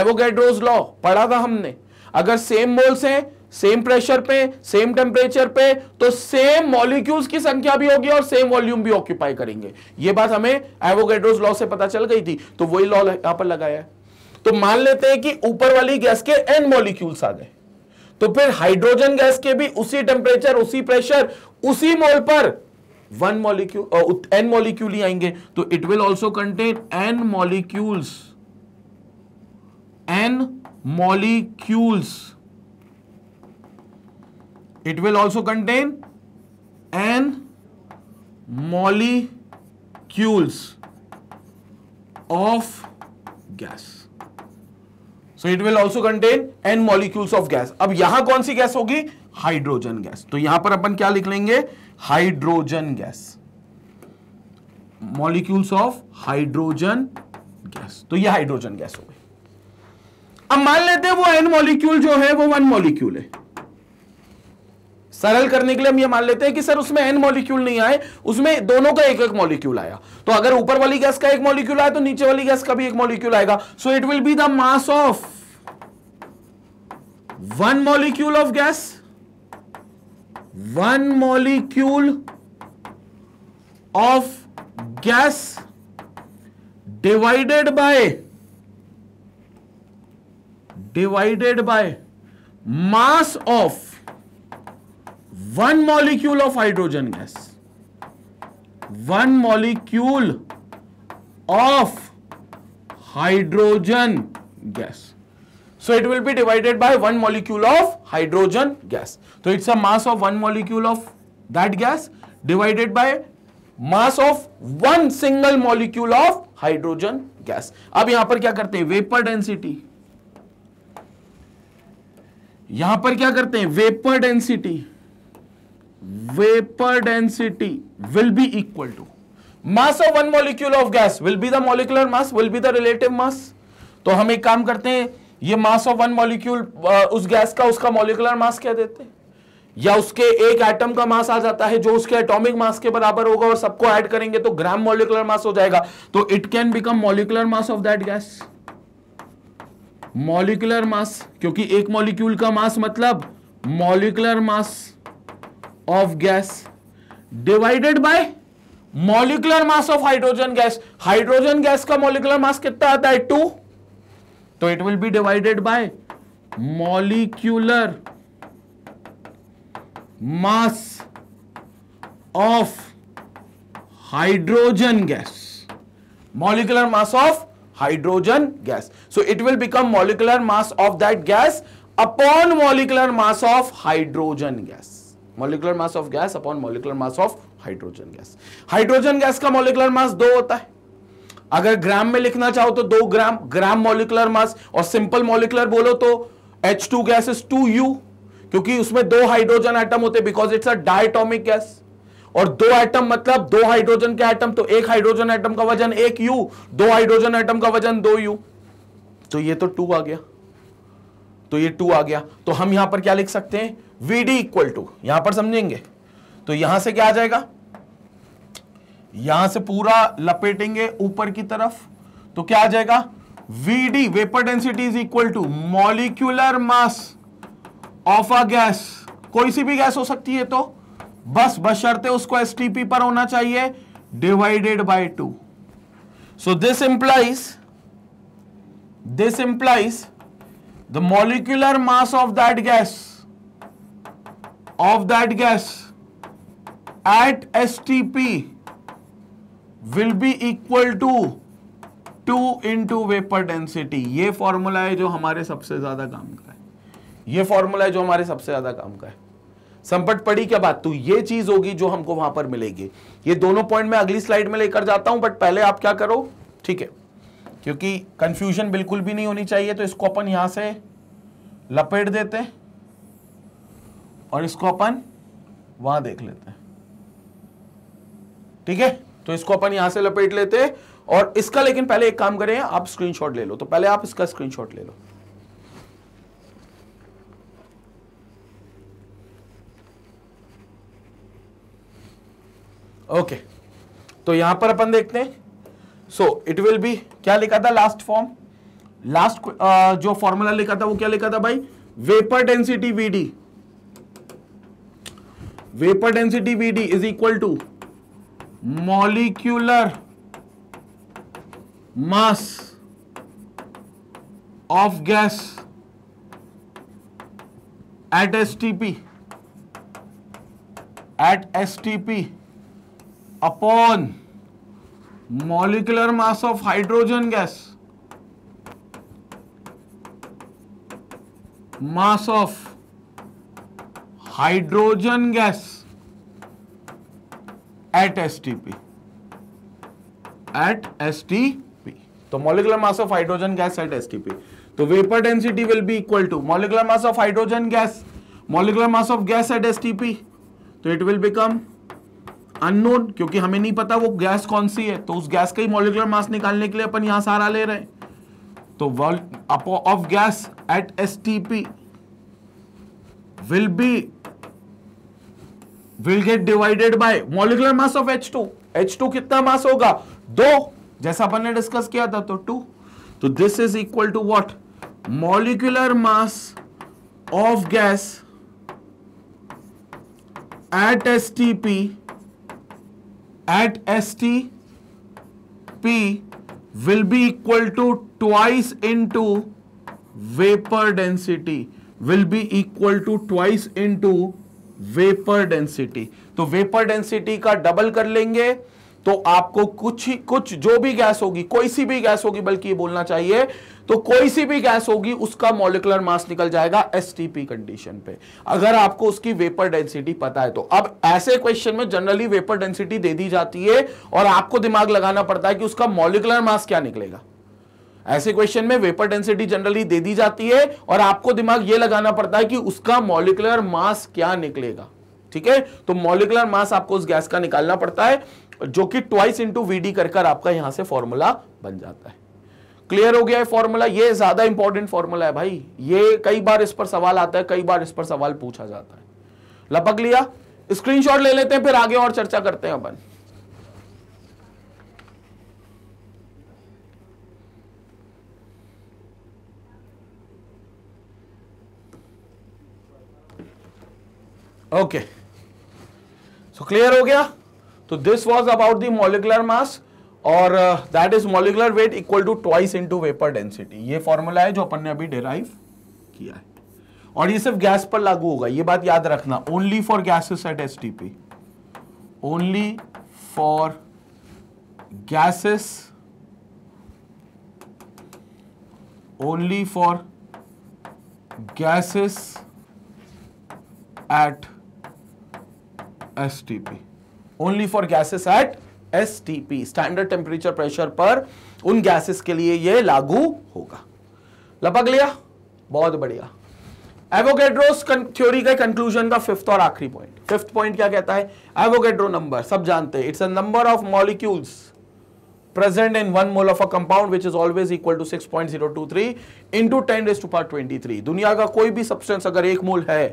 एवोगेड्रोज लॉ पढ़ा था हमने अगर सेम मोल्स हैं सेम प्रेशर पे सेम टेम्परेचर पे तो सेम मॉलिक्यूल्स की संख्या भी होगी और सेम वॉल्यूम भी ऑक्यूपाई करेंगे ये बात हमें एवोगेड्रोज लॉ से पता चल गई थी तो वही लॉ यहां पर लगाया है तो मान लेते हैं कि ऊपर वाली गैस के एन मॉलिक्यूल्स आ गए तो फिर हाइड्रोजन गैस के भी उसी टेम्परेचर उसी प्रेशर उसी मोल पर वन मॉलिक्यूल एन मॉलिक्यूल ही आएंगे तो it will also contain N molecules N molecules it will also contain N molecules of gas so it will also contain N molecules of gas अब यहां कौन सी gas होगी hydrogen gas तो यहां पर अपन क्या लिख लेंगे hydrogen gas molecules of hydrogen gas तो यह हाइड्रोजन गैस हो गई अब मान लेते हैं वो एन मॉलिक्यूल जो है वो वन मॉलिक्यूल है सरल करने के लिए हम ये मान लेते हैं कि सर उसमें एन मॉलिक्यूल नहीं आए उसमें दोनों का एक एक मॉलिक्यूल आया तो अगर ऊपर वाली गैस का एक मॉलिक्यूल आया तो नीचे वाली गैस का भी एक मॉलिक्यूल आएगा so it will be the mass of one molecule of gas one molecule of gas divided by divided by mass of one molecule of hydrogen gas one molecule of hydrogen gas so it will be divided by one molecule of hydrogen gas तो it's a mass of one molecule of that gas divided by mass of one single molecule of hydrogen gas अब यहां पर क्या करते हैं vapour density यहां पर क्या करते हैं vapour density vapor density will be equal to mass of one molecule of gas will be the molecular mass will be the relative mass तो हम एक काम करते हैं ये मास ऑफ वन मॉलिक्यूल उस गैस का उसका मॉलिकुलर मास कह देते हैं या उसके एक एटम का मास आ जाता है जो उसके एटॉमिक मास के बराबर होगा और सबको ऐड करेंगे तो ग्राम मॉलिकुलर मास हो जाएगा तो it can become molecular mass of that gas molecular mass क्योंकि एक मॉलिक्यूल का मास मतलब molecular mass of gas divided by molecular mass of hydrogen gas hydrogen gas का मॉलिकुलर मास कितना आता है टू तो it will be divided by molecular mass of hydrogen gas molecular mass of hydrogen gas so it will become molecular mass of that gas upon molecular mass of hydrogen gas molecular mass of gas upon molecular mass of hydrogen gas hydrogen gas का molecular mass दो होता है अगर ग्राम में लिखना चाहो तो दो ग्राम ग्राम मोलिकुलर मास और सिंपल मोलिकुलर बोलो तो H2 two gas is two u क्योंकि उसमें दो हाइड्रोजन आइटम होते because it's a diatomic gas और दो आइटम मतलब दो हाइड्रोजन के आइटम तो एक हाइड्रोजन आइटम का वजन एक यू दो हाइड्रोजन आइटम का वजन दो यू तो ये तो टू आ गया तो ये टू आ गया तो हम यहां पर क्या लिख सकते हैं VD डी इक्वल टू यहां पर समझेंगे तो यहां से क्या आ जाएगा यहां से पूरा लपेटेंगे ऊपर की तरफ तो क्या आ जाएगा VD vapour density is equal to molecular mass of a gas कोई सी भी गैस हो सकती है तो बस बस शर्ते उसको एसटीपी पर होना चाहिए divided by two so this implies this implies the molecular mass of that gas of that gas at STP will be equal to two into vapour density ये फॉर्मूला है जो हमारे सबसे ज्यादा काम का है ये फॉर्मूला है जो हमारे सबसे ज्यादा काम का है संपट पड़ी क्या बात तो ये चीज होगी जो हमको वहां पर मिलेगी ये दोनों पॉइंट मैं अगली स्लाइड में लेकर जाता हूं बट पहले आप क्या करो ठीक है क्योंकि कंफ्यूजन बिल्कुल भी नहीं होनी चाहिए तो इसको अपन यहां से लपेट देते हैं और इसको अपन वहां देख लेते हैं ठीक है तो इसको अपन यहां से लपेट लेते हैं और इसका लेकिन पहले एक काम करें आप स्क्रीनशॉट ले लो तो पहले आप इसका स्क्रीनशॉट ले लो ओके तो यहां पर अपन देखते हैं सो इट विल बी क्या लिखा था लास्ट फॉर्म लास्ट जो फॉर्मूला लिखा था वो क्या लिखा था भाई vapour density VD vapour density V D is equal to molecular mass of gas at S T P at S T P upon molecular mass of hydrogen gas mass of hydrogen gas at S T P at S T P तो molecular mass of hydrogen gas at S T P तो vapour density will be equal to molecular mass of hydrogen gas molecular mass of gas at S T P तो it will become unknown क्योंकि हमें नहीं पता वो gas कौन सी है तो उस गैस का ही मॉलिकुलर मास निकालने के लिए अपन यहां सहारा ले रहे हैं तो of gas at S T P will be will get divided by molecular mass of H two H two कितना मास होगा दो जैसा अपन ने डिस्कस किया था तो टू तो this is equal to what molecular mass of gas at S T P at S T P will equal to twice into vapour density will be equal to twice into vapour density तो vapour density का double कर लेंगे तो आपको कुछ ही कुछ जो भी गैस होगी कोई सी भी गैस होगी बल्कि ये बोलना चाहिए तो कोई सी भी गैस होगी उसका मोलिकुलर मास निकल जाएगा एसटीपी कंडीशन पे अगर आपको उसकी वेपर डेंसिटी पता है तो अब ऐसे क्वेश्चन में जनरली वेपर डेंसिटी दे दी जाती है और आपको दिमाग लगाना पड़ता है कि उसका मोलिकुलर मास क्या निकलेगा ऐसे क्वेश्चन में वेपर डेंसिटी जनरली दे दी जाती है और आपको दिमाग ये लगाना पड़ता है कि उसका मॉलिकुलर मास क्या निकलेगा ठीक है तो मॉलिकुलर मास आपको उस गैस का निकालना पड़ता है जो कि ट्वाइस इंटू वी डी कर आपका यहां से फॉर्मूला बन जाता है क्लियर हो गया है फॉर्मूला ये ज्यादा इंपॉर्टेंट फॉर्मूला है भाई ये कई बार इस पर सवाल आता है कई बार इस पर सवाल पूछा जाता है लपक लिया स्क्रीनशॉट ले लेते हैं फिर आगे और चर्चा करते हैं अपन ओके सो क्लियर हो गया तो this was about the molecular mass और that is molecular weight equal to twice into vapour density ये फॉर्मूला है जो अपन ने अभी डिराइव किया है और ये सिर्फ गैस पर लागू होगा ये बात याद रखना only for gases at S T P only for gases only for gases at S only for gases at S standard temperature pressure पर उन गैसेस के लिए यह लागू होगा लपक लिया बहुत बढ़िया एवोगेड्रोस थ्योरी के कंक्लूजन का फिफ्थ और आखिरी पॉइंट फिफ्थ पॉइंट क्या कहता है एवोगेड्रो नंबर सब जानते हैं it's a number of molecules present in one mole of a compound which is always equal to six point zero two three into ten race to power twenty three दुनिया का कोई भी substance अगर एक मोल है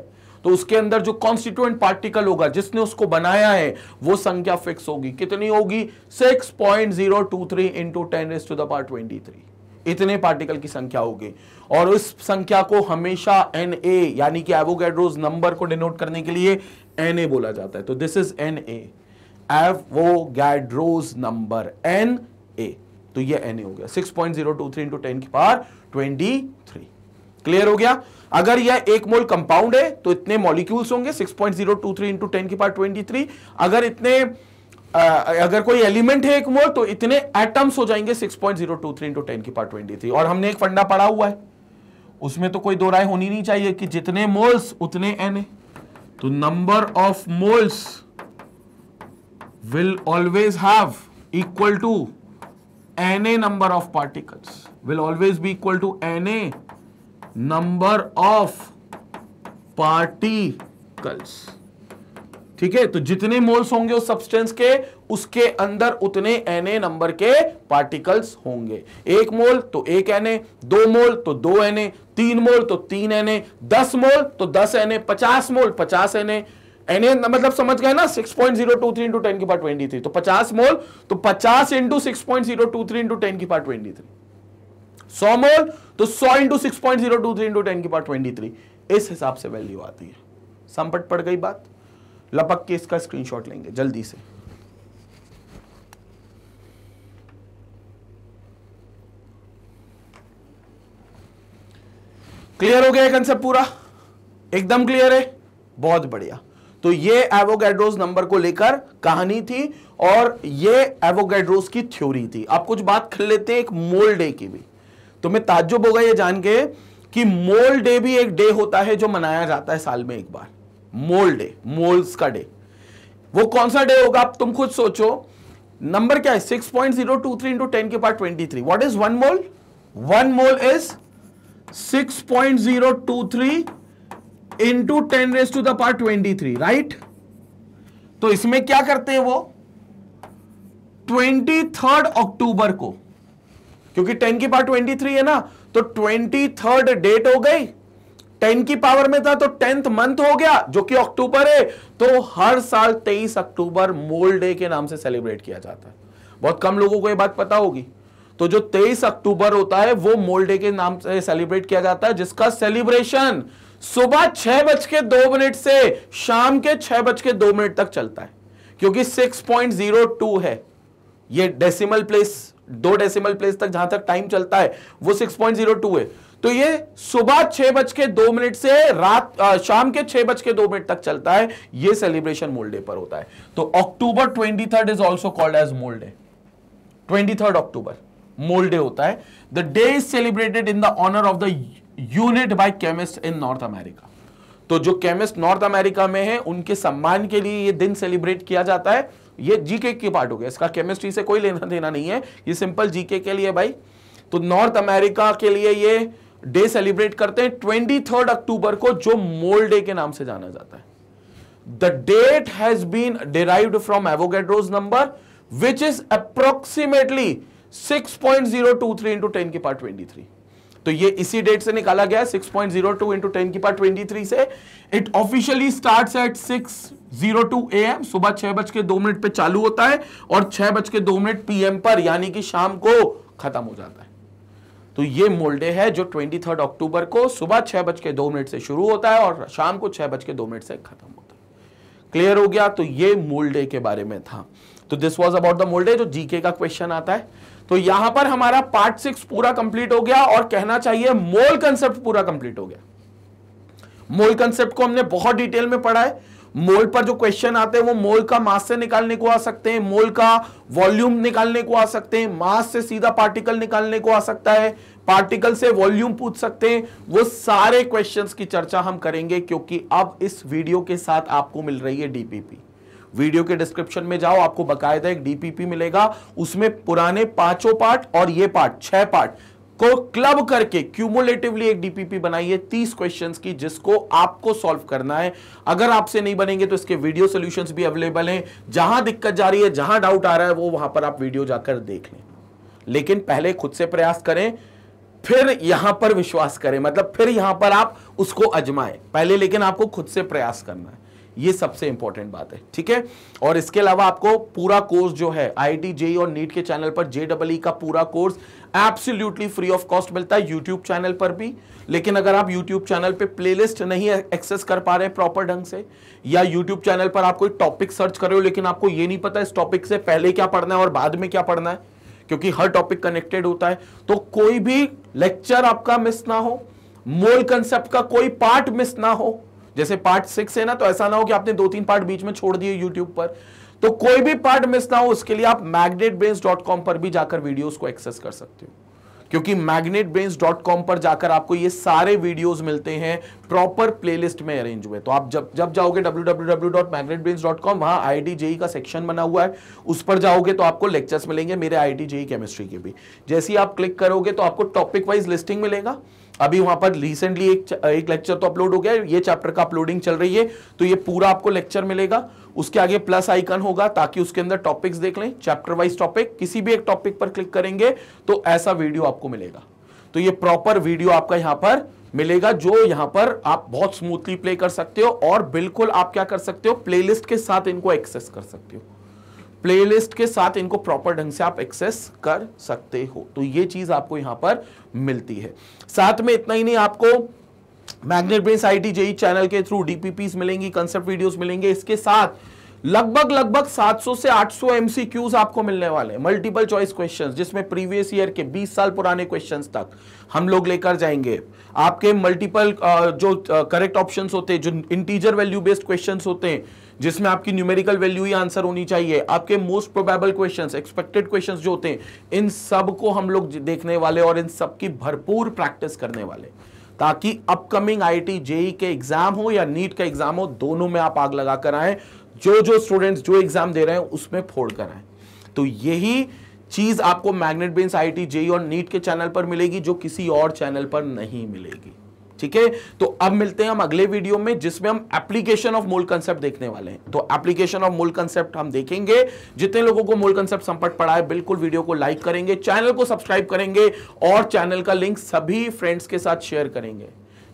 तो उसके अंदर जो कॉन्स्टिट्यूएंट पार्टिकल होगा जिसने उसको बनाया है वो संख्या फिक्स होगी कितनी होगी 6.023 point zero two three into ten race to power twenty three इतने पार्टिकल की संख्या होगी और उस संख्या को हमेशा एन ए यानी कि एवोगेड्रोज नंबर को डिनोट करने के लिए एन ए बोला जाता है तो this is N A Avogadro's number N A तो ये एन ए हो गया 6.023 point zero two three into ten की पार ट्वेंटी थ्री क्लियर हो गया अगर यह एक मोल कंपाउंड है तो इतने मॉलिक्यूल्स होंगे 6.023 point zero two three into ten की पार ट्वेंटी अगर इतने आ, अगर कोई एलिमेंट है एक मोल तो इतने एटम्स हो जाएंगे 6.023 point zero two three into ten की पार ट्वेंटी और हमने एक फंडा पड़ा हुआ है उसमें तो कोई दो राय होनी नहीं चाहिए कि जितने मोल्स उतने एन है तो number of moles will always have equal to na number of particles will always be equal to na number of particles ठीक है तो जितने मोल्स होंगे उस सब्सटेंस के उसके अंदर उतने एन ए नंबर के पार्टिकल्स होंगे एक मोल तो एक एन ए दो मोल तो दो एन ए तीन मोल तो तीन एन ए दस मोल तो दस एन ए पचास मोल पचास एन ए एन ए मतलब समझ गए ना 6.023 point zero two three into ten की पार्ट ट्वेंटी थ्री तो पचास मोल तो पचास into six point zero two three into ten की पार्ट ट्वेंटी थ्री सौ मोल तो सौ into six point zero two three into ten की पावर ट्वेंटी थ्री इस हिसाब से वैल्यू आती है संपट पड़ गई बात लपक के इसका स्क्रीनशॉट लेंगे जल्दी से क्लियर हो गया कंसेप्ट पूरा एकदम क्लियर है बहुत बढ़िया तो ये एवोगेड्रोज नंबर को लेकर कहानी थी और ये एवोगेड्रोज की थ्योरी थी आप कुछ बात कर लेते हैं एक मोल्डे की भी तो मैं ताज्जुब होगा ये जान के कि मोल डे भी एक डे होता है जो मनाया जाता है साल में एक बार मोल डे मोल्स का डे वो कौन सा डे होगा आप तुम खुद सोचो नंबर क्या है six point zero two three into ten के power twenty three what is one mole one mole is six point zero two three into ten race to the power twenty three right तो इसमें क्या करते हैं वो twenty third अक्टूबर को क्योंकि ten की पावर ट्वेंटी थ्री है ना तो ट्वेंटी थर्ड डेट हो गई टेन की पावर में था तो टेंथ मंथ हो गया जो कि अक्टूबर है तो हर साल तेईस अक्टूबर मोल डे के नाम से सेलिब्रेट किया जाता है बहुत कम लोगों को यह बात पता होगी तो जो 23 अक्टूबर होता है वो मोल डे के नाम से सेलिब्रेट किया जाता है जिसका सेलिब्रेशन सुबह छह बज के दो मिनट से शाम के छह बज के दो मिनट तक चलता है क्योंकि 6.02 है ये डेसिमल प्लेस दो डेसिमल प्लेस तक जहां तक टाइम चलता है वो 6.02 है तो ये सुबह छह बज के दो मिनट से रात आ, शाम के छह बज के दो मिनट तक चलता है ये सेलिब्रेशन मोल डे पर होता है तो October twenty third is also called as mole day twenty third October mole day होता है the day is celebrated in the honour of the unit by chemist in North America तो जो chemist north America में है उनके सम्मान के लिए ये दिन सेलिब्रेट किया जाता है ये जीके की पार्ट हो गया इसका केमिस्ट्री से कोई लेना देना नहीं है ये सिंपल जीके के लिए भाई तो नॉर्थ अमेरिका के लिए ये डे सेलिब्रेट करते हैं ट्वेंटी थर्ड अक्टूबर को जो मोल डे के नाम से जाना जाता है the date has been derived from Avogadro's number which is approximately six point zero two three into ten की पार्ट ट्वेंटी थ्री तो ये इसी डेट से निकाला गया 6.02 point zero two into ten की पार ट्वेंटी से it officially start at six zero two A M सुबह छह बज के दो मिनट पे चालू होता है और छह बज के दो मिनट पीएम पर यानी कि शाम को खत्म हो जाता है तो ये मोल्डे है जो 23 अक्टूबर को सुबह छह बज के दो मिनट से शुरू होता है और शाम को छह बज के दो मिनट से खत्म होता है क्लियर हो गया तो ये मोल्डे के बारे में था तो this was about the mole day जो जीके का क्वेश्चन आता है तो यहां पर हमारा पार्ट सिक्स पूरा कंप्लीट हो गया और कहना चाहिए मोल कंसेप्ट पूरा कंप्लीट हो गया मोल कंसेप्ट को हमने बहुत डिटेल में पढ़ा है मोल पर जो क्वेश्चन आते हैं वो मोल का मास से निकालने को आ सकते हैं मोल का वॉल्यूम निकालने को आ सकते हैं मास से सीधा पार्टिकल निकालने को आ सकता है पार्टिकल से वॉल्यूम पूछ सकते हैं वो सारे क्वेश्चंस की चर्चा हम करेंगे क्योंकि अब इस वीडियो के साथ आपको मिल रही है डीपीपी वीडियो के डिस्क्रिप्शन में जाओ आपको बकायदा एक डीपीपी मिलेगा उसमें पुराने पांचों पार्ट और ये पार्ट छह पार्ट को क्लब करके क्यूमुलेटिवली एक डीपीपी बनाइए तीस क्वेश्चंस की जिसको आपको सॉल्व करना है अगर आपसे नहीं बनेंगे तो इसके वीडियो सॉल्यूशंस भी अवेलेबल हैं जहां दिक्कत जा रही है जहां डाउट आ रहा है वो वहां पर आप वीडियो जाकर देख लें लेकिन पहले खुद से प्रयास करें फिर यहां पर विश्वास करें मतलब फिर यहां पर आप उसको अजमाएं पहले लेकिन आपको खुद से प्रयास करना है ये सबसे इंपॉर्टेंट बात है ठीक है और इसके अलावा आपको पूरा कोर्स जो है आई टी जेई और नीट e के चैनल पर जे डबल e e का पूरा course absolutely free of cost मिलता है यूट्यूब चैनल पर भी लेकिन अगर आप यूट्यूब चैनल पे प्लेलिस्ट नहीं एक्सेस कर पा रहे प्रॉपर ढंग से या यूट्यूब चैनल पर आप कोई टॉपिक सर्च कर रहे हो लेकिन आपको ये नहीं पता इस टॉपिक से पहले क्या पढ़ना है और बाद में क्या पढ़ना है क्योंकि हर टॉपिक कनेक्टेड होता है तो कोई भी लेक्चर आपका मिस ना हो मोल कंसेप्ट का कोई पार्ट मिस ना हो जैसे पार्ट सिक्स है ना तो ऐसा ना हो कि आपने दो तीन पार्ट बीच में छोड़ दिए यूट्यूब पर तो कोई भी पार्ट मिस ना हो उसके लिए आप मैग्नेट पर भी जाकर वीडियोस को एक्सेस कर सकते हो क्योंकि मैग्नेट पर जाकर आपको ये सारे वीडियोस मिलते हैं प्रॉपर प्लेलिस्ट में अरेंज हुए तो आप जब जब जाओगे www.magnetbrains.com वहां आईआईटी जेई e का सेक्शन बना हुआ है उस पर जाओगे तो आपको लेक्चर्स मिलेंगे मेरे आईआईटी जेई केमिस्ट्री के भी जैसे ही आप क्लिक करोगे तो आपको टॉपिक वाइज लिस्टिंग मिलेगा अभी वहां पर रिसेंटली एक एक लेक्चर तो अपलोड हो गया ये चैप्टर का अपलोडिंग चल रही है तो ये पूरा आपको लेक्चर मिलेगा उसके आगे प्लस आइकन होगा ताकि उसके अंदर टॉपिक्स देख लें चैप्टर वाइज टॉपिक किसी भी एक टॉपिक पर क्लिक करेंगे तो ऐसा वीडियो आपको मिलेगा तो ये प्रॉपर वीडियो आपका यहां पर मिलेगा जो यहां पर आप बहुत स्मूथली प्ले कर सकते हो और बिल्कुल आप क्या कर सकते हो प्लेलिस्ट के साथ इनको एक्सेस कर सकते हो प्लेलिस्ट के साथ इनको प्रॉपर ढंग से आप एक्सेस कर सकते हो तो ये चीज आपको यहां पर मिलती है साथ में इतना ही नहीं आपको Magnet Brain IT JEE channel के थ्रू डीपीपीस मिलेंगी कंसेप्ट वीडियोस मिलेंगे इसके साथ लगभग लगभग 700 से 800 एमसीक्यूज आपको मिलने वाले हैं मल्टीपल चॉइस क्वेश्चंस जिसमें प्रीवियस ईयर के 20 साल पुराने क्वेश्चंस तक हम लोग लेकर जाएंगे आपके मल्टीपल जो करेक्ट ऑप्शंस होते हैं जो इंटीजर वैल्यू बेस्ड क्वेश्चंस होते हैं जिसमें आपकी न्यूमेरिकल वैल्यू ही आंसर होनी चाहिए आपके most probable question expected question जो होते हैं इन सब को हम लोग देखने वाले और इन सब की भरपूर प्रैक्टिस करने वाले ताकि अपकमिंग टी जेई के एग्जाम हो या नीट का एग्जाम हो दोनों में आप आग लगा कर आए जो जो स्टूडेंट्स जो एग्जाम दे रहे हैं उसमें फोड़ कर आए तो यही चीज आपको मैग्नेट आई टी जेई और नीट के चैनल पर मिलेगी जो किसी और चैनल पर नहीं मिलेगी ठीक है तो अब मिलते हैं हम अगले वीडियो में जिसमें हम एप्लीकेशन ऑफ मूल कंसेप्ट देखने वाले हैं तो एप्लीकेशन ऑफ मूल कंसेप्ट हम देखेंगे जितने लोगों को मूल कंसेप्ट संपर्क पड़ा है बिल्कुल वीडियो को लाइक करेंगे चैनल को सब्सक्राइब करेंगे और चैनल का लिंक सभी फ्रेंड्स के साथ शेयर करेंगे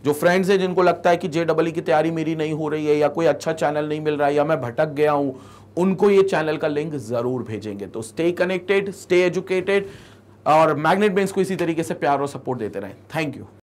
जो फ्रेंड्स हैं जिनको लगता है कि जे e की तैयारी मेरी नहीं हो रही है या कोई अच्छा चैनल नहीं मिल रहा है या मैं भटक गया हूं उनको ये चैनल का लिंक जरूर भेजेंगे तो स्टे कनेक्टेड स्टे एजुकेटेड और मैग्नेट बेंस को इसी तरीके से प्यार और सपोर्ट देते रहें थैंक यू